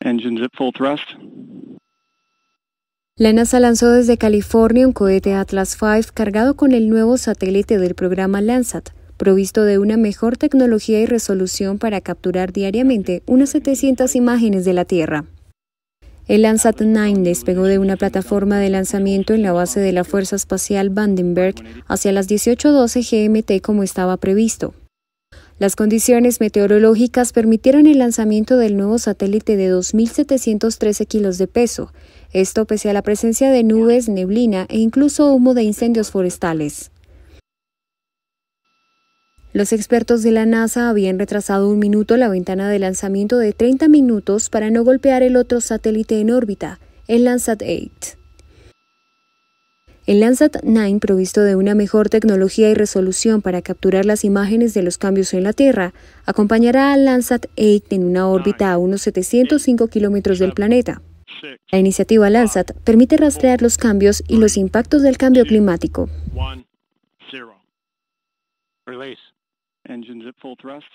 Engines full thrust. La NASA lanzó desde California un cohete Atlas V cargado con el nuevo satélite del programa Landsat, provisto de una mejor tecnología y resolución para capturar diariamente unas 700 imágenes de la Tierra. El Landsat 9 despegó de una plataforma de lanzamiento en la base de la Fuerza Espacial Vandenberg hacia las 18.12 GMT como estaba previsto. Las condiciones meteorológicas permitieron el lanzamiento del nuevo satélite de 2.713 kilos de peso, esto pese a la presencia de nubes, neblina e incluso humo de incendios forestales. Los expertos de la NASA habían retrasado un minuto la ventana de lanzamiento de 30 minutos para no golpear el otro satélite en órbita, el Landsat 8. El Landsat 9, provisto de una mejor tecnología y resolución para capturar las imágenes de los cambios en la Tierra, acompañará al Landsat 8 en una órbita a unos 705 kilómetros del planeta. La iniciativa Landsat permite rastrear los cambios y los impactos del cambio climático. engines at full thrust?